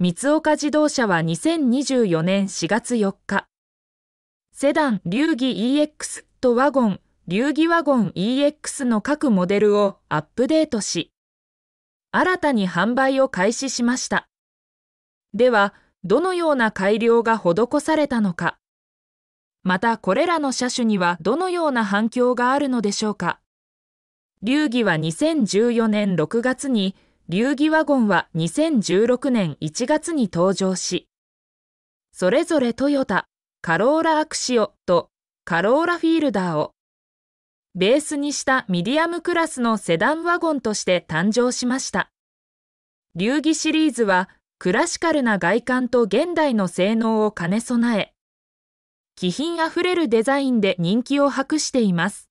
三岡自動車は2024年4月4日、セダン、流儀 EX とワゴン、流儀ワゴン EX の各モデルをアップデートし、新たに販売を開始しました。では、どのような改良が施されたのか。また、これらの車種にはどのような反響があるのでしょうか。流儀は2014年6月に、流儀ワゴンは2016年1月に登場し、それぞれトヨタ、カローラアクシオとカローラフィールダーをベースにしたミディアムクラスのセダンワゴンとして誕生しました。流儀シリーズはクラシカルな外観と現代の性能を兼ね備え、気品あふれるデザインで人気を博しています。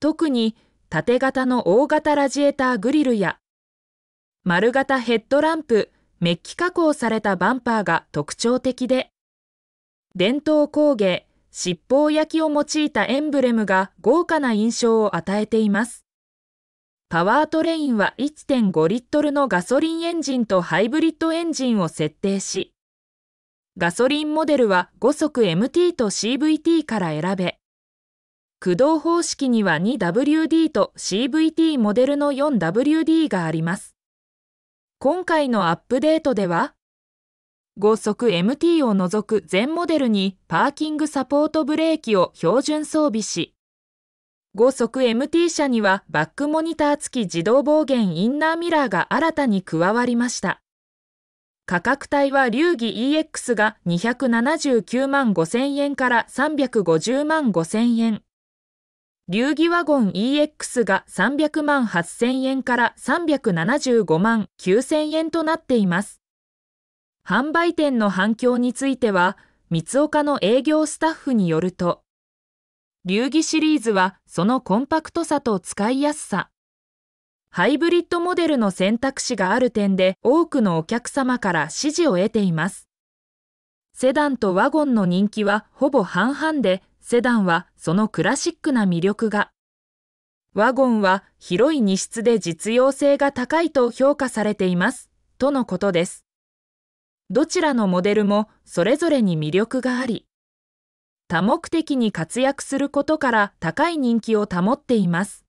特に縦型の大型ラジエーターグリルや丸型ヘッドランプ、メッキ加工されたバンパーが特徴的で、伝統工芸、七宝焼きを用いたエンブレムが豪華な印象を与えています。パワートレインは1.5リットルのガソリンエンジンとハイブリッドエンジンを設定し、ガソリンモデルは5速 MT と CVT から選べ、駆動方式には 2WD と CVT モデルの 4WD があります。今回のアップデートでは、5速 MT を除く全モデルにパーキングサポートブレーキを標準装備し、5速 MT 車にはバックモニター付き自動防減インナーミラーが新たに加わりました。価格帯は流儀 EX が279万5000円から350万5000円。流儀ワゴン EX が300万8000円から375万9000円となっています。販売店の反響については、三岡の営業スタッフによると、流儀シリーズはそのコンパクトさと使いやすさ、ハイブリッドモデルの選択肢がある点で多くのお客様から支持を得ています。セダンとワゴンの人気はほぼ半々で、セダンはそのクラシックな魅力が。ワゴンは広い荷室で実用性が高いと評価されています。とのことです。どちらのモデルもそれぞれに魅力があり、多目的に活躍することから高い人気を保っています。